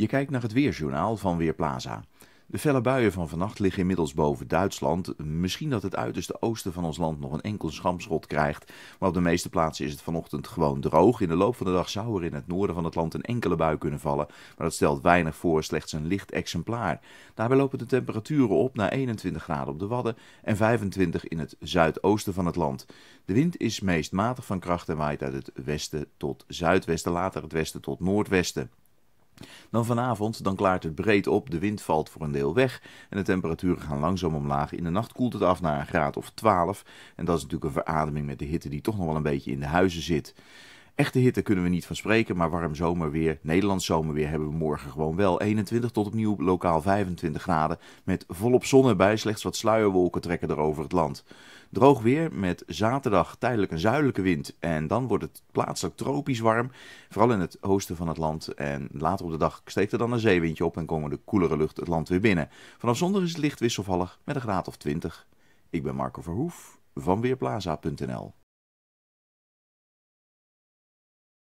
Je kijkt naar het weerjournaal van Weerplaza. De felle buien van vannacht liggen inmiddels boven Duitsland. Misschien dat het uiterste oosten van ons land nog een enkel schamschot krijgt. Maar op de meeste plaatsen is het vanochtend gewoon droog. In de loop van de dag zou er in het noorden van het land een enkele bui kunnen vallen. Maar dat stelt weinig voor, slechts een licht exemplaar. Daarbij lopen de temperaturen op naar 21 graden op de Wadden en 25 in het zuidoosten van het land. De wind is meest matig van kracht en waait uit het westen tot zuidwesten, later het westen tot noordwesten. Dan vanavond, dan klaart het breed op, de wind valt voor een deel weg en de temperaturen gaan langzaam omlaag. In de nacht koelt het af naar een graad of 12 en dat is natuurlijk een verademing met de hitte die toch nog wel een beetje in de huizen zit. Echte hitte kunnen we niet van spreken, maar warm zomerweer, Nederlands zomerweer hebben we morgen gewoon wel. 21 tot opnieuw lokaal 25 graden met volop zon erbij, slechts wat sluierwolken trekken er over het land. Droog weer met zaterdag tijdelijk een zuidelijke wind en dan wordt het plaatselijk tropisch warm, vooral in het oosten van het land. En later op de dag steekt er dan een zeewindje op en komen de koelere lucht het land weer binnen. Vanaf zondag is het licht wisselvallig met een graad of 20. Ik ben Marco Verhoef van Weerplaza.nl